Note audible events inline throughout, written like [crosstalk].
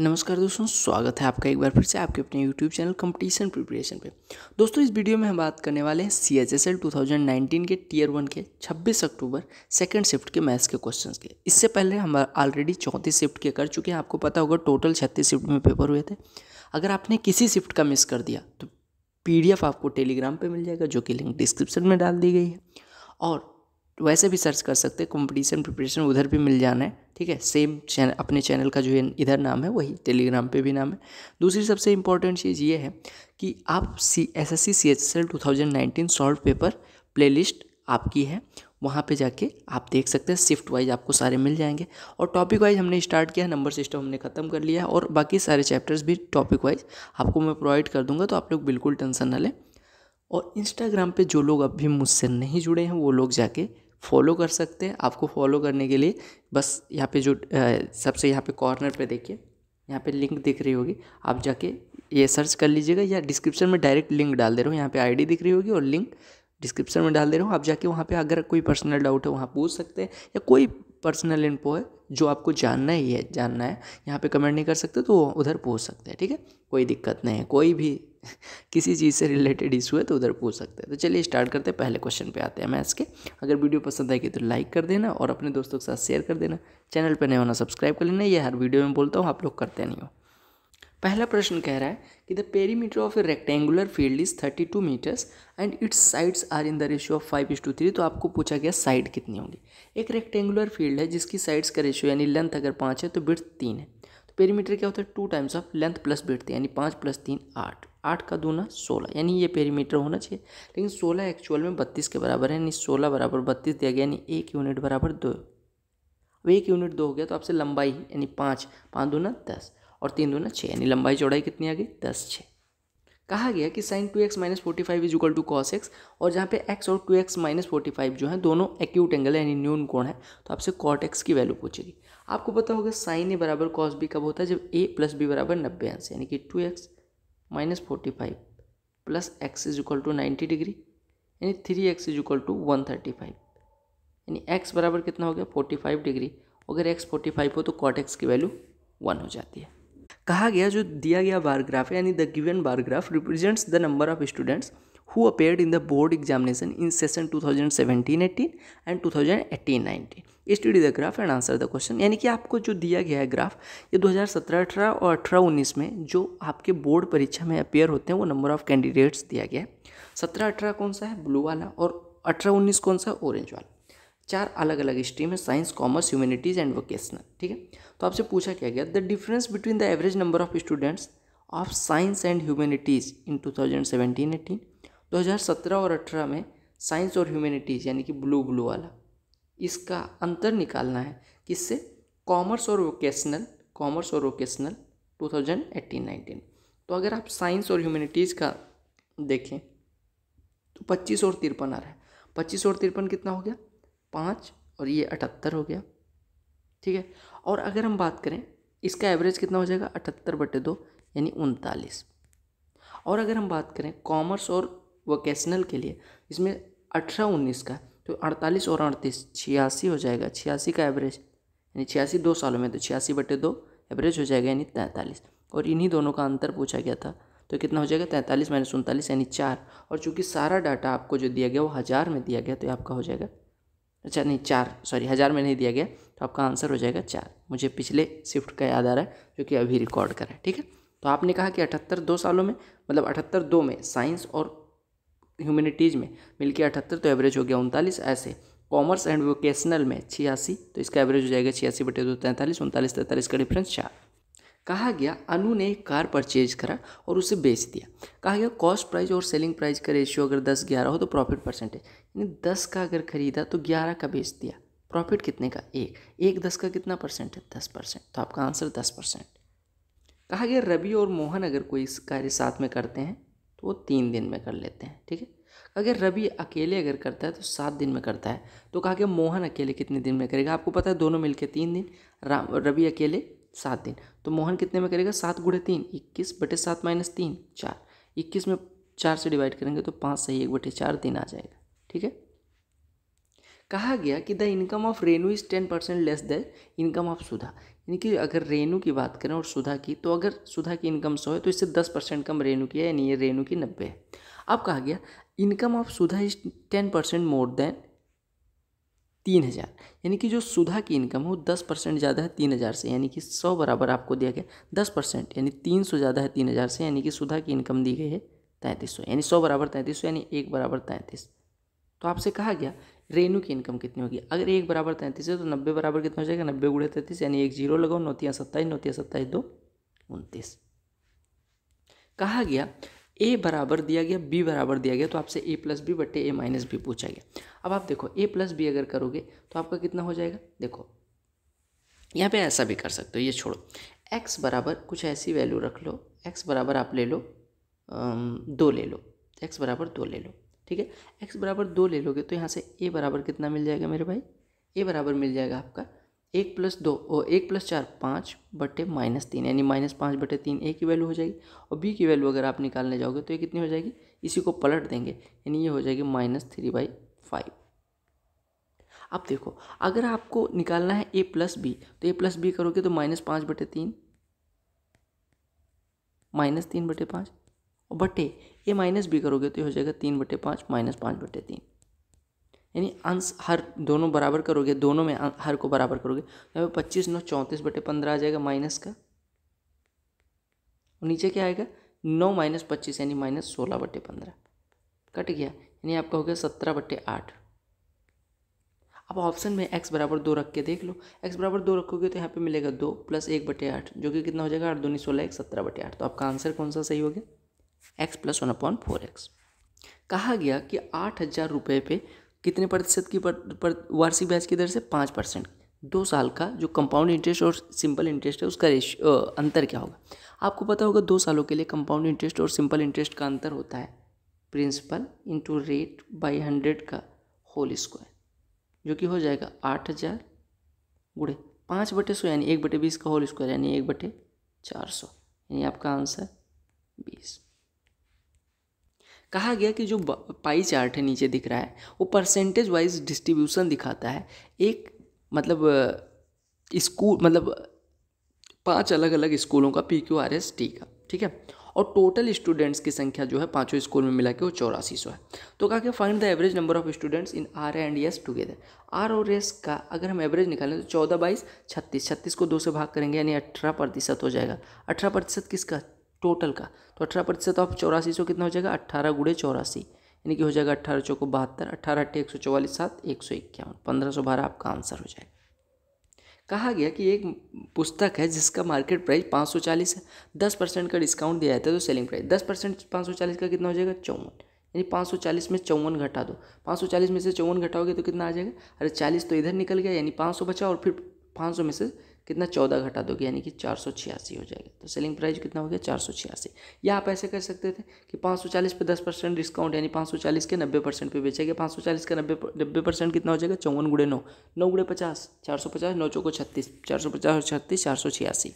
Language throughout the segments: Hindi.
नमस्कार दोस्तों स्वागत है आपका एक बार फिर से आपके अपने यूट्यूब चैनल कंपटीशन प्रिपरेशन पे दोस्तों इस वीडियो में हम बात करने वाले हैं C H S L two thousand nineteen के टीयर वन के छब्बीस अक्टूबर सेकंड शिफ्ट के मैथ्स के क्वेश्चंस के इससे पहले हम ऑलरेडी चौंतीस शिफ्ट के कर चुके हैं आपको पता होगा टोटल छत्तीस शिफ्ट में पेपर हुए थे अगर आपने किसी शिफ्ट का मिस कर दिया तो पी आपको टेलीग्राम पर मिल जाएगा जो कि लिंक डिस्क्रिप्शन में डाल दी गई है और वैसे भी सर्च कर सकते हैं कंपटीशन प्रिपरेशन उधर भी मिल जाना है ठीक है सेम चैनल अपने चैनल का जो इधर नाम है वही टेलीग्राम पे भी नाम है दूसरी सबसे इंपॉर्टेंट चीज़ ये है कि आप C S S C C H L two thousand nineteen solve paper list आपकी है वहाँ पे जाके आप देख सकते हैं शिफ्ट वाइज आपको सारे मिल जाएंगे और टॉपिक वाइज हमने स्टार्ट किया नंबर सिस्टम हमने ख़त्म कर लिया और बाकी सारे चैप्टर्स भी टॉपिक वाइज आपको मैं प्रोवाइड कर दूंगा तो आप लोग बिल्कुल टेंशन ना लें और इंस्टाग्राम पे जो लोग अभी मुझसे नहीं जुड़े हैं वो लोग जाके फॉलो कर सकते हैं आपको फॉलो करने के लिए बस यहाँ पे जो सबसे यहाँ पे कॉर्नर पे देखिए यहाँ पे लिंक दिख रही होगी आप जाके ये सर्च कर लीजिएगा या डिस्क्रिप्शन में डायरेक्ट लिंक डाल दे रहा हूँ यहाँ पे आईडी दिख रही होगी और लिंक डिस्क्रिप्शन में डाल दे रहा हूँ आप जाके वहाँ पे अगर कोई पर्सनल डाउट है वहाँ पूछ सकते हैं या कोई पर्सनल इन्फो है जो आपको जानना ही है जानना है यहाँ पे कमेंट नहीं कर सकते तो उधर पूछ सकते हैं ठीक है कोई दिक्कत नहीं है कोई भी [laughs] किसी चीज़ से रिलेटेड इशू है तो उधर पूछ सकते हैं तो चलिए स्टार्ट करते हैं पहले क्वेश्चन पे आते हैं मैथ्स के अगर वीडियो पसंद आएगी तो लाइक कर देना और अपने दोस्तों के साथ शेयर कर देना चैनल पर नहीं होना सब्सक्राइब कर लेना ये हर वीडियो में बोलता हूँ आप लोग करते नहीं हो पहला प्रश्न कह रहा है कि the perimeter of a rectangular field is thirty two metres and it's sides are in the ratio of five is to three तो आपको पूछा गया साइड कितनी होंगी एक रेक्टेंगुलर फील्ड है जिसकी साइड्स का रेशियो यानी लेंथ अगर पाँच है तो बिर्थ तीन है तो पेरीमीटर क्या होता है two times of length plus breadth यानी पाँच प्लस तीन आठ आठ का दूना सोलह यानी ये पेरीमीटर होना चाहिए लेकिन सोलह एक्चुअल में बत्तीस के बराबर है यानी सोलह बराबर बत्तीस दिया गया यानी एक यूनिट बराबर दो अब एक यूनिट दो हो गया तो आपसे लंबाई यानी पाँच पाँच दूना दस और तीन दूना छः यानी लंबाई चौड़ाई कितनी आ गई दस छः कहा गया कि sine two X minus forty five is equal to cos X और जहाँ पे एक्स और two X minus forty five जो है दोनों एक्यूट एंगल है यानी न्यून कोण है तो आपसे कॉट एक्स की वैल्यू पूछेगी आपको पता होगा साइन ए बराबर कॉस बी कब होता है जब ए प्लस बी बराबर नब्बे अंश यानी कि two X minus forty five plus X is equal to ninety degree यानी three X is equal to one thirty five यानी एक्स बराबर कितना हो गया फोर्टी फाइव डिग्री अगर एक्स फोर्टी फाइव हो तो कॉट एक्स की वैल्यू वन हो जाती है कहा गया जो दिया गया बारग्राफ यानी the given bar graph represents the number of students who in the board examination in session two thousand seventeen eighteen and two thousand eighteen nineteen study the graph and answer the question यानी कि आपको जो दिया गया है ग्राफ ये 2017-18 और 18-19 में जो आपके बोर्ड परीक्षा में अपेयर होते हैं वो नंबर ऑफ कैंडिडेट्स दिया गया है सत्रह अठारह कौन सा है ब्लू वाला और अठारह उन्नीस कौन सा है ऑरेंज वाला चार अलग अलग स्ट्रीम है science commerce humanities and vocational ठीक है तो आपसे पूछा क्या गया the difference between the average number of students of science and humanities in two thousand seventeen eighteen दो हज़ार सत्रह और अठारह में साइंस और ह्यूमैनिटीज़ यानी कि ब्लू ब्लू वाला इसका अंतर निकालना है किससे कॉमर्स और वोकेशनल कॉमर्स और वोकेशनल 2018-19 तो अगर आप साइंस और ह्यूमैनिटीज़ का देखें तो पच्चीस और तिरपन आ रहा है पच्चीस और तिरपन कितना हो गया पाँच और ये अठहत्तर हो गया ठीक है और अगर हम बात करें इसका एवरेज कितना हो जाएगा अठहत्तर बटे दो यानी उनतालीस और अगर हम बात करें कॉमर्स और वोकेशनल के लिए इसमें अठारह उन्नीस का तो अड़तालीस और अड़तीस छियासी हो जाएगा छियासी का एवरेज यानी छियासी दो सालों में तो छियासी बटे दो एवरेज हो जाएगा यानी तैंतालीस और इन्हीं दोनों का अंतर पूछा गया था तो कितना हो जाएगा तैंतालीस माइनस उनतालीस यानी चार और चूंकि सारा डाटा आपको जो दिया गया वो हज़ार में दिया गया तो आपका हो जाएगा अच्छा नहीं चार सॉरी हज़ार में नहीं दिया गया तो आपका आंसर हो जाएगा चार मुझे पिछले शिफ्ट का याद आ रहा है जो कि अभी रिकॉर्ड करें ठीक है तो आपने कहा कि अठहत्तर दो सालों में मतलब अठहत्तर दो में साइंस और ह्यूमिनिटीज़ में मिलकर अठहत्तर तो एवरेज हो गया उनतालीस ऐसे कॉमर्स एंड वोकेशनल में छियासी तो इसका एवरेज हो जाएगा छियासी बटे दो तैंतालीस उनतालीस तैंतालीस का डिफरेंस चार कहा गया अनु ने एक कार परचेज करा और उसे बेच दिया कहा गया कॉस्ट प्राइस और सेलिंग प्राइस का रेशियो अगर दस ग्यारह हो तो प्रॉफिट परसेंटेज यानी दस का अगर खरीदा तो ग्यारह का बेच दिया प्रॉफिट कितने का एक एक दस का कितना परसेंट है दस परसेंट तो आपका आंसर दस परसेंट कहा गया रवि और मोहन अगर कोई कार्य साथ में करते हैं वो तीन दिन में कर लेते हैं ठीक है अगर रवि अकेले अगर करता है तो सात दिन में करता है तो कहा कि मोहन अकेले कितने दिन में करेगा आपको पता है दोनों मिलकर तीन दिन राम रवि अकेले सात दिन तो मोहन कितने में करेगा सात गुड़े तीन इक्कीस बटे सात माइनस तीन चार इक्कीस में चार से डिवाइड करेंगे तो पाँच से एक बटे चार दिन आ जाएगा ठीक है कहा गया कि the income of Renu is ten percent less the income of Sudha यानी कि अगर रेनू की बात करें और सुधा की तो अगर सुधा की इनकम सौ है तो इससे दस परसेंट कम रेनू की है यानी ये रेनू की नब्बे है अब कहा गया income of Sudha is ten percent more than तीन हज़ार यानी कि जो सुधा की इनकम है वो दस परसेंट ज़्यादा है तीन हज़ार से यानी कि सौ बराबर आपको दिया गया दस परसेंट यानी तीन सौ ज़्यादा है तीन हज़ार से यानी कि सुधा की इनकम दी गई है तैंतीस सौ यानी सौ बराबर तैंतीस सौ यानी एक बराबर तैंतीस तो आपसे कहा गया रेनू की इनकम कितनी होगी अगर एक बराबर तैंतीस है तो नब्बे बराबर कितना हो जाएगा नब्बे गुड़े तैंतीस यानी एक जीरो लगाओ नौतियाँ सत्ताईस नौतियाँ सत्ताईस दो उनतीस कहा गया ए बराबर दिया गया बी बराबर दिया गया तो आपसे ए प्लस बी बटे ए माइनस बी पूछा गया अब आप देखो ए प्लस बी अगर करोगे तो आपका कितना हो जाएगा देखो यहाँ पे ऐसा भी कर सकते हो ये छोड़ो एक्स बराबर कुछ ऐसी वैल्यू रख लो एक्स बराबर आप ले लो दो ले लो एक्स बराबर दो ले लो ठीक है एक्स बराबर दो ले लोगे तो यहाँ से ए बराबर कितना मिल जाएगा मेरे भाई ए बराबर मिल जाएगा आपका एक प्लस दो और एक प्लस चार पाँच बटे माइनस तीन यानी माइनस पाँच बटे तीन ए की वैल्यू हो जाएगी और बी की वैल्यू अगर आप निकालने जाओगे तो ये कितनी हो जाएगी इसी को पलट देंगे यानी ये हो जाएगी माइनस थ्री बाई फाइव अब देखो अगर आपको निकालना है ए प्लस बी तो ए प्लस बी करोगे तो माइनस पाँच बटे तीन माइनस तीन बटे पाँच और बटे ए माइनस बी करोगे तो ये हो जाएगा तीन बटे पाँच माइनस पाँच बटे तीन यानी अंश हर दोनों बराबर करोगे दोनों में अं- हर को बराबर करोगे तो यहाँ पर पच्चीस नौ चौंतीस बटे पंद्रह आ जाएगा माइनस का और नीचे क्या आएगा नौ माइनस पच्चीस यानी माइनस सोलह बटे पंद्रह कट गया यानी आपका हो गया सत्रह बटे आठ अब ऑप्शन में एक्स बराबर दो रख के देख लो एक्स बराबर दो रखोगे तो यहाँ पे मिलेगा दो प्लस एक बटे आठ जो कि कितना हो जाएगा आठ दूनी सोलह एक सत्रह बटे आठ तो आपका आंसर कौन सा सही हो गया x plus one upon four X कहा गया कि आठ हज़ार रुपये पे कितने प्रतिशत की पर, पर वार्षिक ब्याज की दर से पाँच परसेंट दो साल का जो कंपाउंड इंटरेस्ट और सिंपल इंटरेस्ट है उसका रेशियो अंतर क्या होगा आपको पता होगा दो सालों के लिए कंपाउंड इंटरेस्ट और सिंपल इंटरेस्ट का अंतर होता है principal into rate by hundred का होल स्क्वायर जो कि हो जाएगा आठ हज़ार गुड़े पाँच बटे सौ यानी एक बटे बीस का होल स्क्वायर यानी एक बटे चार सौ यानी आपका आंसर बीस कहा गया कि जो पाई चार्ट है नीचे दिख रहा है वो परसेंटेज वाइज डिस्ट्रीब्यूशन दिखाता है एक मतलब स्कूल मतलब पांच अलग अलग स्कूलों का P Q R S T का ठीक है और टोटल स्टूडेंट्स की संख्या जो है पांचों स्कूल में मिला के वो चौरासी सौ है तो कहा कि find the average number of students in R and S together R और एस का अगर हम एवरेज निकालें तो चौदह बाईस छत्तीस छत्तीस को दो से भाग करेंगे यानी अठारह प्रतिशत हो जाएगा अठारह प्रतिशत किसका टोटल का तो अठारह प्रतिशत ऑफ तो चौरासी सौ कितना हो जाएगा अट्ठारह गुड़े चौरासी यानी कि हो जाएगा अट्ठारह चौको बहत्तर अट्ठारह अट्ठे एक सौ चौवालीस सात एक सौ इक्यावन पंद्रह सौ बारह आपका आंसर हो जाएगा कहा गया कि एक पुस्तक है जिसका मार्केट प्राइस पाँच सौ चालीस है दस परसेंट का डिस्काउंट दिया जाता है तो सेलिंग प्राइस दस परसेंट पाँच सौ चालीस का कितना हो जाएगा चौवन यानी पाँच सौ चालीस में चौवन घटा दो पाँच सौ चालीस में से चौवन घटाओगे तो कितना आ जाएगा अरे चालीस तो इधर निकल गया यानी पाँच सौ बचा और फिर पाँच सौ में से कितना चौदह घटा दोगे यानी कि चार सौ छियासी हो जाएगा तो सेलिंग प्राइस कितना हो गया चार सौ छियासी या आप ऐसे कर सकते थे कि पाँच सौ चालीस पे दस परसेंट डिस्काउंट यानी पाँच सौ चालीस के नब्बे परसेंट पर बेचेंगे पाँच सौ चालीस का नब्बे नब्बे परसेंट कितना हो जाएगा चौवन गुड़े नौ नौ गुड़े पचास चार सौ पचास नौ चौको छत्तीस चार सौ पचास और छत्तीस चार सौ छियासी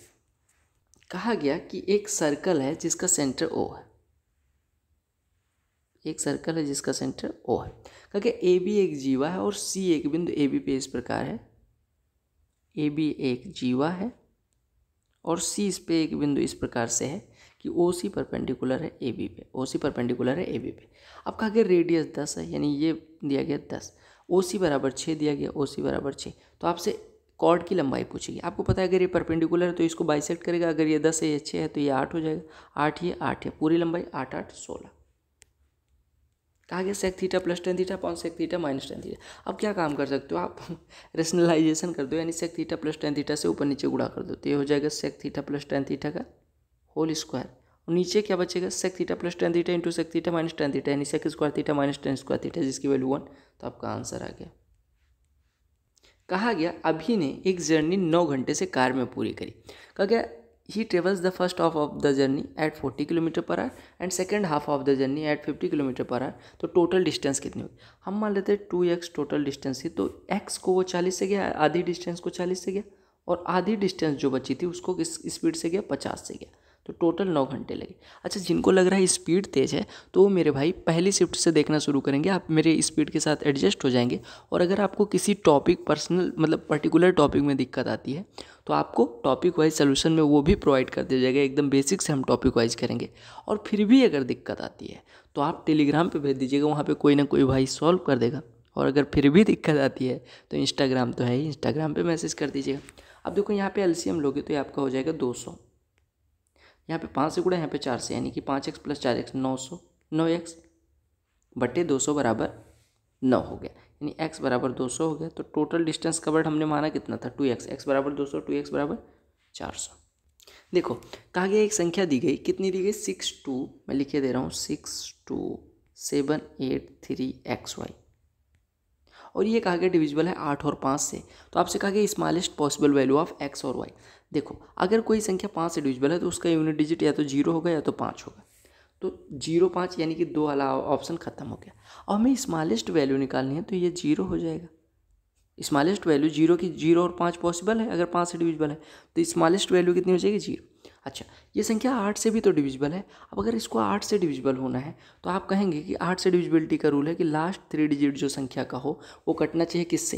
कहा गया कि एक सर्कल है जिसका सेंटर ओ है एक सर्कल है जिसका सेंटर ओ है कहा गया ए बी एक जीवा है और सी एक बिंदु ए बी पे इस प्रकार है ए बी एक जीवा है और सी इस पे एक बिंदु इस प्रकार से है कि ओ सी परपेंडिकुलर है ए बी पे ओ सी परपेंडिकुलर है ए बी पे अब कहा गया रेडियस दस है यानी ये दिया गया दस ओ सी बराबर छः दिया गया ओ सी बराबर छः तो आपसे कॉर्ड की लंबाई पूछेगी आपको पता है अगर ये परपेंडिकुलर है तो इसको बाइसेक्ट करेगा अगर ये दस है ये छः है तो ये आठ हो जाएगा आठ ये आठ है पूरी लंबाई आठ आठ सोलह कहा गया sec theta plus tan theta upon sec theta minus tan theta अब क्या काम कर सकते हो आप रेशनलाइजेशन [laughs] कर दो यानी sec theta plus tan theta से ऊपर नीचे गुड़ा कर दो तो ये हो जाएगा sec theta plus tan theta का होल स्क्वायर और नीचे क्या बचेगा sec theta plus tan theta into sec theta minus tan theta यानी sec square theta minus tan square theta जिसकी वैल्यू वन तो आपका आंसर आ गया कहा गया अभी ने एक जर्नी नौ घंटे से कार में पूरी करी कहा गया he travels the first half of the journey at 40 kilometre per hour and second half of the journey at 50 kilometre per hour तो टोटल डिस्टेंस कितनी होगी हम मान लेते हैं टू एक्स टोटल डिस्टेंस थी तो एक्स को वो चालीस से गया आधी डिस्टेंस को चालीस से गया और आधी डिस्टेंस जो बची थी उसको किस स्पीड से गया पचास से गया तो टोटल नौ घंटे लगे अच्छा जिनको लग रहा है स्पीड तेज़ है तो मेरे भाई पहली शिफ्ट से देखना शुरू करेंगे आप मेरे स्पीड के साथ एडजस्ट हो जाएंगे और अगर आपको किसी टॉपिक पर्सनल मतलब पर्टिकुलर टॉपिक में दिक्कत आती है तो आपको टॉपिक वाइज सोल्यूशन में वो भी प्रोवाइड कर दिया जाएगा एकदम बेसिक से हम टॉपिक वाइज करेंगे और फिर भी अगर दिक्कत आती है तो आप टेलीग्राम पर भेज दीजिएगा वहाँ पर कोई ना कोई भाई सॉल्व कर देगा और अगर फिर भी दिक्कत आती है तो इंस्टाग्राम तो है ही इंस्टाग्राम पर मैसेज कर दीजिएगा अब देखो यहाँ पे एल लोगे तो ये आपका हो जाएगा 200 यहाँ पे पाँच से गुड़ा यहाँ पे चार से यानी कि पाँच एक्स प्लस चार एक्स नौ सौ नौ एक्स बटे दो सौ बराबर नौ हो गया यानी एक्स बराबर दो सौ हो गया तो टोटल डिस्टेंस कवर्ड हमने माना कितना था टू एक्स एक्स बराबर दो सौ टू एक्स बराबर चार सौ देखो कहा गया एक संख्या दी गई कितनी दी गई सिक्स टू मैं लिखे दे रहा हूँ six two seven eight three X Y और ये कहा गया डिविजिबल है आठ और पाँच से तो आपसे कहा गया smallest possible value of X और वाई देखो अगर कोई संख्या पाँच से डिविजिबल है तो उसका यूनिट डिजिट या तो जीरो होगा या तो पाँच होगा तो जीरो पाँच यानी कि दो वाला ऑप्शन ख़त्म हो गया और हमें स्मॉलेस्ट वैल्यू निकालनी है तो ये जीरो हो जाएगा स्मॉलेस्ट वैल्यू जीरो की जीरो और पाँच पॉसिबल है अगर पाँच से डिविजिबल है तो स्मॉलेस्ट वैल्यू कितनी हो जाएगी जीरो अच्छा ये संख्या आठ से भी तो डिविजिबल है अब अगर इसको आठ से डिविजिबल होना है तो आप कहेंगे कि आठ से डिविजिबिलिटी का रूल है कि लास्ट थ्री डिजिट जो संख्या का हो वो कटना चाहिए किससे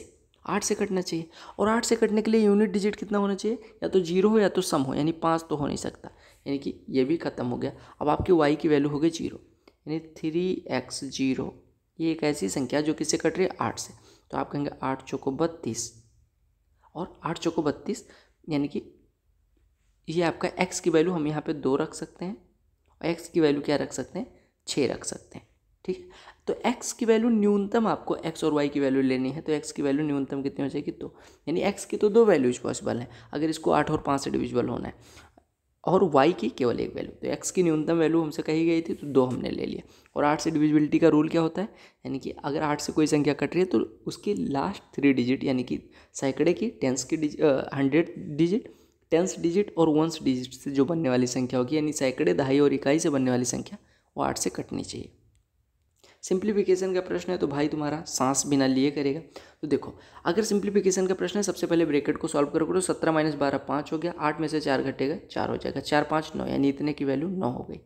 आठ से कटना चाहिए और आठ से कटने के लिए यूनिट डिजिट कितना होना चाहिए या तो जीरो हो या तो सम हो यानी पाँच तो हो नहीं सकता यानी कि ये भी ख़त्म हो गया अब आपकी वाई की वैल्यू हो गई जीरो यानी थ्री एक्स जीरो ये एक ऐसी संख्या जो किससे कट रही है आठ से तो आप कहेंगे आठ चौको बत्तीस और आठ चौको बत्तीस यानी कि ये आपका एक्स की वैल्यू हम यहाँ पे दो रख सकते हैं और एक्स की वैल्यू क्या रख सकते हैं छः रख सकते हैं ठीक है तो एक्स की वैल्यू न्यूनतम आपको एक्स और वाई की वैल्यू लेनी है तो एक्स की वैल्यू न्यूनतम कितनी हो जाएगी तो यानी एक्स की तो दो वैल्यूज पॉसिबल हैं अगर इसको आठ और पाँच से डिविजिबल होना है और वाई की केवल एक वैल्यू तो एक्स की न्यूनतम वैल्यू हमसे कही गई थी तो दो हमने ले लिया और आठ से डिविजिबिलिटी का रूल क्या होता है यानी कि अगर आठ से कोई संख्या कट रही है तो उसकी लास्ट थ्री डिजिट यानी कि सैकड़े की टेंस की digit hundred digit tens digit और वंस डिजिट से जो बनने वाली संख्या होगी यानी सैकड़े दहाई और इकाई से बनने वाली संख्या वो आठ से कटनी चाहिए सिंप्लीफिकेशन का प्रश्न है तो भाई तुम्हारा सांस बिना लिए करेगा तो देखो अगर सिंप्लीफिकेशन का प्रश्न है सबसे पहले ब्रेकेट को सॉल्व करोगे तो सत्रह माइनस बारह पाँच हो गया आठ में से चार घटेगा चार हो जाएगा चार पाँच नौ यानी इतने की वैल्यू नौ हो गई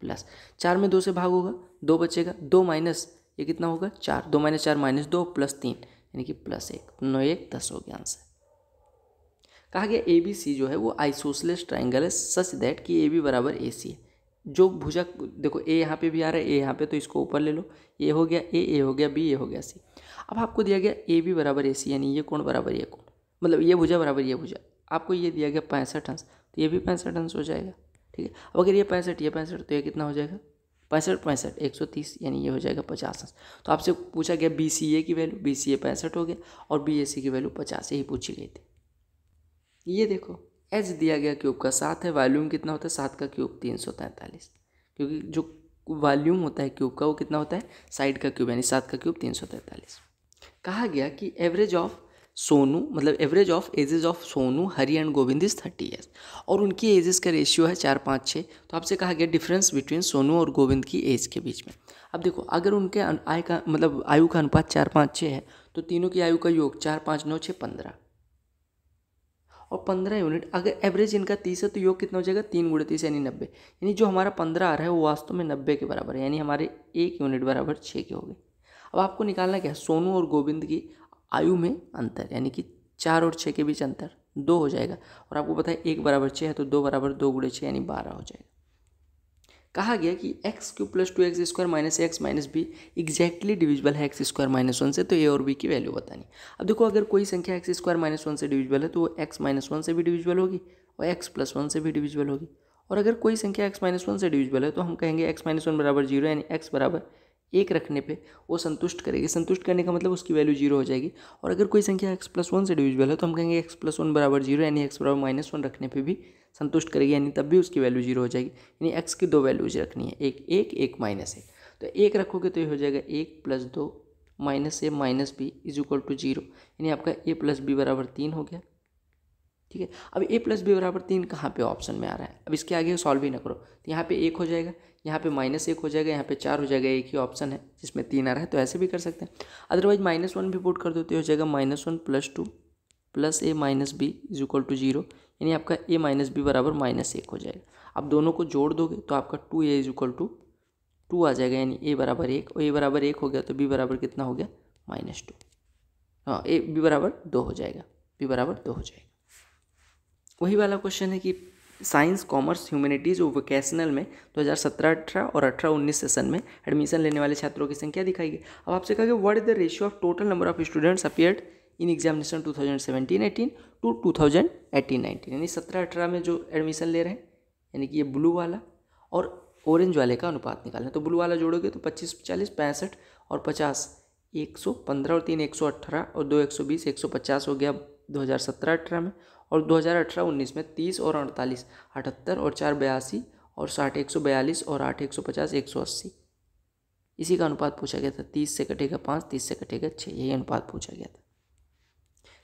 प्लस चार में दो से भाग होगा दो बचेगा दो माइनस ये कितना होगा चार दो माइनस चार माइनस दो प्लस तीन यानी कि प्लस एक नौ एक दस हो गया आंसर कहा गया ए बी सी जो है वो आइसोसलेस ट्राइंगल है सच दैट कि ए बी बराबर ए सी है जो भुजा देखो ए यहाँ पे भी आ रहा है ए यहाँ पे तो इसको ऊपर ले लो ए हो गया ए ए हो गया बी ए हो गया सी अब आपको दिया गया ए बी बराबर ए सी यानी ये कोण बराबर ये कोण मतलब ये भुजा बराबर ये भुजा आपको ये दिया गया पैंसठ अंश तो ये भी पैंसठ अंश हो जाएगा ठीक है अब अगर ये पैंसठ ये पैंसठ तो ये कितना हो जाएगा पैंसठ पैंसठ एक सौ तीस यानी ये हो जाएगा पचास अंश तो आपसे पूछा गया बी सी ए की वैल्यू बी सी ए पैंसठ हो गया और बी ए सी की वैल्यू पचास यही पूछी गई थी ये देखो एच दिया गया क्यूब का सात है वॉल्यूम कितना होता है सात का क्यूब तीन सौ तैंतालीस क्योंकि जो वॉल्यूम होता है क्यूब का वो कितना होता है साइड का क्यूब यानी सात का क्यूब तीन सौ तैंतालीस कहा गया कि एवरेज ऑफ सोनू मतलब average of ages of Sonu Hari and Govind is thirty years और उनकी एजेस का रेशियो है चार पाँच छः तो आपसे कहा गया डिफरेंस बिटवीन सोनू और गोविंद की एज के बीच में अब देखो अगर उनके आय का मतलब आयु का अनुपात चार पाँच छः है तो तीनों की आयु का योग चार पाँच नौ छः पंद्रह और पंद्रह यूनिट अगर एवरेज इनका तीस है तो योग कितना हो जाएगा तीन गुड़े तीस यानी नब्बे यानी जो हमारा पंद्रह आ रहा है वो वास्तव में नब्बे के बराबर है यानी हमारे एक यूनिट बराबर छः के हो गए अब आपको निकालना क्या है सोनू और गोविंद की आयु में अंतर यानी कि चार और छः के बीच अंतर दो हो जाएगा और आपको पता है एक बराबर छः है तो दो बराबर दो गुड़े छः यानी बारह हो जाएगा कहा गया कि X cube plus two X square minus X minus B exactly divisible है एक्स स्क्वायर माइनस वन से तो ए और बी की वैल्यू बतानी अब देखो अगर कोई संख्या एक्स स्क्वायर माइनस वन से डिविजिबल है तो वो एक्स माइनस वन से भी डिविजिबल होगी और एक्स प्लस वन से भी डिविजिबल होगी और अगर कोई संख्या एक्स माइनस वन से डिविजिबल है तो हम कहेंगे एक्स माइनस वन बराबर जीरो यानी एक्स बराबर एक रखने पे वो संतुष्ट करेगी संतुष्ट करने का मतलब उसकी वैल्यू जीरो हो जाएगी और अगर कोई संख्या एक्स प्लस वन से डिविजल है तो हम कहेंगे एक्स प्लस वन बराबर जीरो यानी एक्स बराबर माइनस वन रखने पे भी संतुष्ट करेगी यानी तब भी उसकी वैल्यू जीरो हो जाएगी यानी एक्स की दो वैल्यूज रखनी है एक एक एक माइनस एक तो एक रखोगे तो ये हो जाएगा एक प्लस दो minus A minus B is equal to zero यानी आपका ए प्लस बी बराबर तीन हो गया ठीक है अब ए प्लस बी बराबर तीन कहाँ पे ऑप्शन में आ रहा है अब इसके आगे सॉल्व ही ना करो तो यहाँ पे एक हो जाएगा यहाँ पे माइनस एक हो जाएगा यहाँ पे चार हो जाएगा एक ही ऑप्शन है जिसमें तीन आ रहा है तो ऐसे भी कर सकते हैं अदरवाइज माइनस वन भी पुट कर दो तो हो जाएगा minus one plus two plus A minus B is equal to zero यानी आपका ए माइनस बी बराबर माइनस एक हो जाएगा आप दोनों को जोड़ दोगे तो आपका two A is equal to two आ जाएगा यानी ए बराबर एक और ए बराबर एक हो गया तो बी बराबर कितना हो गया माइनस टू हाँ ए बी बराबर दो हो जाएगा बी बराबर दो हो जाएगा वही वाला क्वेश्चन है कि साइंस कॉमर्स ह्यूमैनिटीज़ और वोकेशनल में 2017-18 और 18-19 सेशन में एडमिशन लेने वाले छात्रों की संख्या दिखाई गई अब आपसे कहा कि what is the ratio of total number of students appeared in examination 2017-18 to 2018-19 यानी 17-18 में जो एडमिशन ले रहे हैं यानी कि ये ब्लू वाला और ऑरेंज वाले का अनुपात निकालना है तो ब्लू वाला जोड़ोगे तो पच्चीस चालीस पैंसठ और पचास एक सौ पंद्रह और तीन एक सौ और दो एक सौ बीस एक सौ पचास हो गया दो हज़ार सत्रह अठारह में और 2018-19 में 30 और 48 अठहत्तर और चार बयासी और साठ एक सौ बयालीस और आठ एक सौ पचास एक सौ अस्सी इसी का अनुपात पूछा गया था तीस से कटेगा पाँच तीस से कटेगा छः यही अनुपात पूछा गया था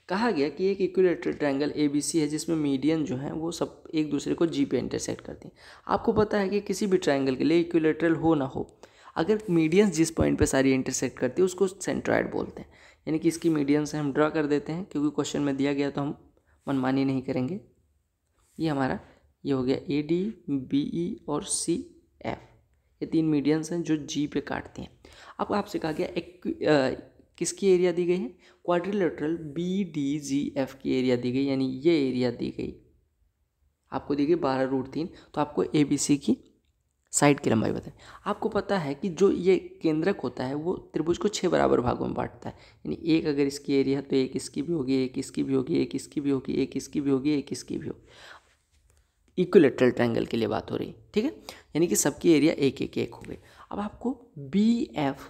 कहा गया कि एक equilateral triangle A B C है जिसमें मीडियन जो है वो सब एक दूसरे को जी पे इंटरसेक्ट करते हैं आपको पता है कि किसी भी ट्राइंगल के लिए इक्विलेटरल हो ना हो अगर मीडियंस जिस पॉइंट पे सारी इंटरसेक्ट करती है उसको सेंट्राइड बोलते हैं यानी कि इसकी मीडियंस से हम ड्रा कर देते हैं क्योंकि क्वेश्चन में दिया गया तो हम मनमानी नहीं करेंगे ये हमारा ये हो गया ए डी बी ई और सी एफ ये तीन मीडियंस हैं जो जी पे काटते हैं अब आपसे कहा गया एक किसकी एरिया दी गई है quadrilateral B D G F की एरिया दी गई यानी ये एरिया दी गई आपको दी गई बारह रूट तीन तो आपको ए बी सी की साइड की लंबाई बताएं आपको पता है कि जो ये केंद्रक होता है वो त्रिभुज को छः बराबर भागों में बांटता है यानी एक अगर इसकी एरिया तो एक इसकी भी होगी एक इसकी भी होगी एक इसकी भी होगी एक इसकी भी होगी एक इसकी भी होगी इक्विलेटरल ट्रायंगल के लिए बात हो रही ठीक है यानी कि सबकी एरिया एक एक एक हो गई अब आपको बी एफ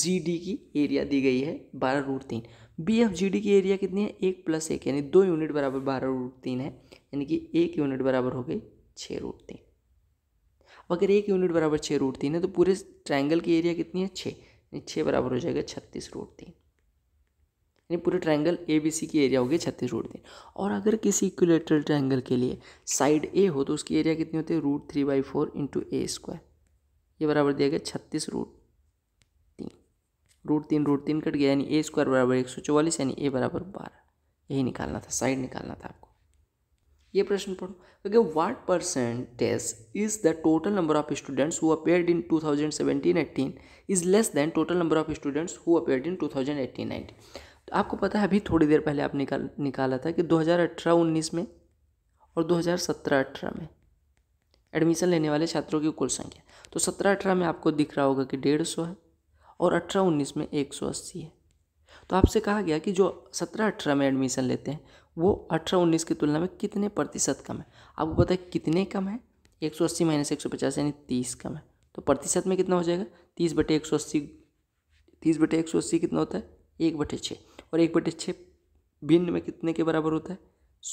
जी डी की एरिया दी गई है बारह रूट तीन बी एफ जी डी की एरिया कितनी है एक प्लस एक यानी दो यूनिट बराबर बारह रूट तीन है यानी कि एक यूनिट बराबर हो गई छः रूट तीन अगर एक यूनिट बराबर छः रूट तीन है तो पूरे ट्रायंगल की एरिया कितनी है छः छः बराबर हो जाएगा छत्तीस रूट तीन यानी पूरे ट्रायंगल ए बी सी की एरिया होगी छत्तीस रूट तीन और अगर किसी इक्विलेटरल ट्रायंगल के लिए साइड ए हो तो उसकी एरिया कितनी होती है root three by four into A square ये बराबर दिया गया छत्तीस रूट तीन रूट तीन रूट तीन कट गया यानी ए स्क्वायर बराबर एक सौ चौवालीस यानी ए बराबर बारह यही निकालना था साइड निकालना था आपको ये प्रश्न पढ़ो क्योंकि what percentage is the total number of students who appeared in 2017-18 is less than total number of students who appeared in 2018-19 तो आपको पता है अभी थोड़ी देर पहले आप निकाल निकाला था कि 2018-19 में और 2017-18 में एडमिशन लेने वाले छात्रों की कुल संख्या तो 17-18 में आपको दिख रहा होगा कि डेढ़ सौ है और अठारह उन्नीस में एक सौ अस्सी है तो आपसे कहा गया कि जो सत्रह अठारह में एडमिशन लेते हैं वो अठारह उन्नीस की तुलना में कितने प्रतिशत कम है आपको पता है कितने कम है एक सौ अस्सी माइनस एक सौ पचास यानी तीस कम है तो प्रतिशत में कितना हो जाएगा तीस बटे एक सौ अस्सी तीस बटे एक सौ अस्सी कितना होता है एक बटे छः और एक बटे छः भिन्न में कितने के बराबर होता है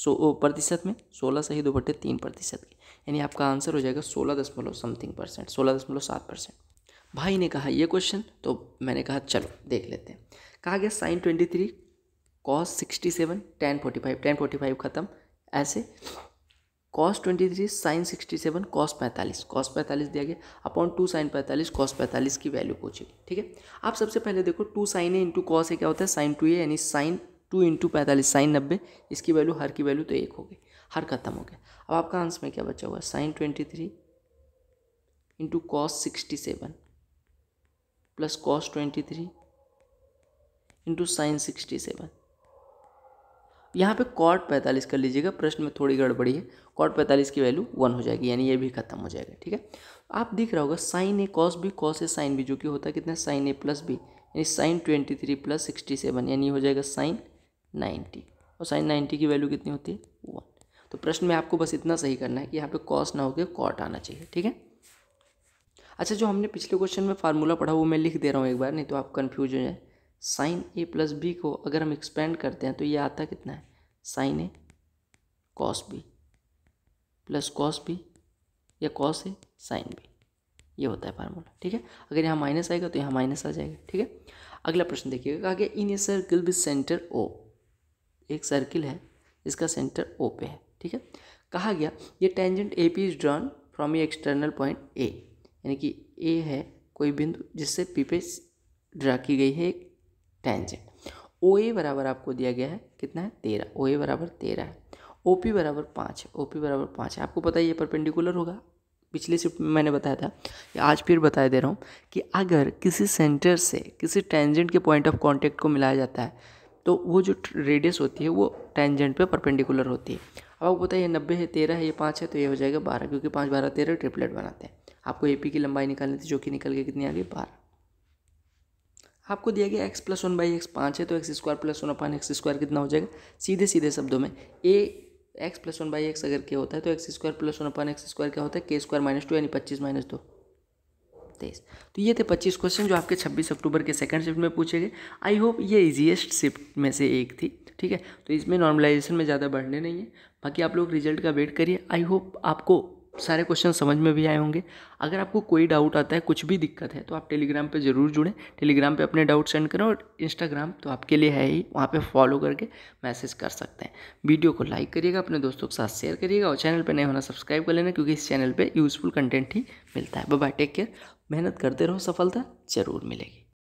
सो प्रतिशत में सोलह सही दो बटे तीन प्रतिशत के यानी आपका आंसर हो जाएगा सोलह दशमलव समथिंग परसेंट सोलह दशमलव सात परसेंट भाई ने कहा ये क्वेश्चन तो मैंने कहा चलो देख लेते हैं कहा गया sine twenty three cos sixty seven ten forty five ten forty five ख़त्म ऐसे cos twenty three sine sixty seven cos पैंतालीस कॉस पैंतालीस दिया गया अपॉन टू साइन पैंतालीस कॉस पैंतालीस की वैल्यू पूछेगी ठीक है आप सबसे पहले देखो two sine A into cos A क्या होता है साइन टू ए यानी साइन टू इंटू पैंतालीस साइन नब्बे इसकी वैल्यू हर की वैल्यू तो एक हो गई हर खत्म हो गया अब आपका आंसर में क्या बचा हुआ sine twenty three into cos sixty seven plus cos twenty three into sine sixty seven यहाँ पे कॉट पैंतालीस कर लीजिएगा प्रश्न में थोड़ी गड़बड़ी है कॉट पैंतालीस की वैल्यू वन हो जाएगी यानी ये भी खत्म हो जाएगा ठीक है आप देख रहा होगा साइन ए कॉस भी कॉस ए साइन भी जो कि होता है कितना साइन ए प्लस बी यानी sine twenty three plus sixty seven यानी हो जाएगा साइन नाइन्टी और साइन नाइन्टी की वैल्यू कितनी होती है वन तो प्रश्न में आपको बस इतना सही करना है कि यहाँ पे कॉस ना होकर कॉट आना चाहिए ठीक है अच्छा जो हमने पिछले क्वेश्चन में फार्मूला पढ़ा वो मैं लिख दे रहा हूँ एक बार नहीं तो आप कन्फ्यूज हो जाए साइन ए प्लस बी को अगर हम एक्सपेंड करते हैं तो ये आता कितना है sine A cos B plus cos B या कॉस ए साइन बी ये होता है फार्मूला ठीक है अगर यहाँ माइनस आएगा तो यहाँ माइनस आ जाएगा ठीक है अगला प्रश्न देखिएगा कहा गया in a circle with centre O एक सर्किल है इसका सेंटर ओ पे है ठीक है कहा गया ये tangent A P is drawn from a external point A यानी कि ए है कोई बिंदु जिससे पी पे ड्रा की गई है एक टेंजेंट ओ ए बराबर आपको दिया गया है कितना है तेरह ओ ए बराबर तेरह है ओ पी बराबर पाँच ओ पी बराबर पाँच है आपको पता है ये परपेंडिकुलर होगा पिछले शिफ्ट में मैंने बताया था कि आज फिर बताया दे रहा हूँ कि अगर किसी सेंटर से किसी टेंजेंट के पॉइंट ऑफ कॉन्टेक्ट को मिलाया जाता है तो वो जो रेडियस होती है वो टेंजेंट पे परपेंडिकुलर होती है अब आपको ये नब्बे है तेरह है ये पाँच है तो ये हो जाएगा बारह क्योंकि पाँच बारह तेरह ट्रिपलेट बनाते हैं आपको ए पी की लंबाई निकालनी थी जो कि निकल के कितनी आ गई बारह आपको दिया गया x plus one by x पाँच है तो x square plus one upon x square कितना हो जाएगा सीधे सीधे शब्दों में a x plus one by x अगर के होता है तो x square plus one upon x square क्या होता है के स्क्वायर माइनस टू यानी पच्चीस माइनस दो तेईस तो ये थे पच्चीस क्वेश्चन जो आपके छब्बीस अक्टूबर के सेकंड शिफ्ट में पूछे गए आई होप ये ईजिएस्ट शिफ्ट में से एक थी ठीक है तो इसमें नॉर्मलाइजेशन में ज़्यादा बढ़ने नहीं है बाकी आप लोग रिजल्ट का वेट करिए आई होप आपको सारे क्वेश्चन समझ में भी आए होंगे अगर आपको कोई डाउट आता है कुछ भी दिक्कत है तो आप टेलीग्राम पे ज़रूर जुड़ें टेलीग्राम पे अपने डाउट सेंड करें और इंस्टाग्राम तो आपके लिए है ही वहाँ पे फॉलो करके मैसेज कर सकते हैं वीडियो को लाइक करिएगा अपने दोस्तों के साथ शेयर करिएगा और चैनल पर नहीं होना सब्सक्राइब कर लेना क्योंकि इस चैनल पर यूज़फुल कंटेंट ही मिलता है बाय टेक केयर मेहनत करते रहो सफलता ज़रूर मिलेगी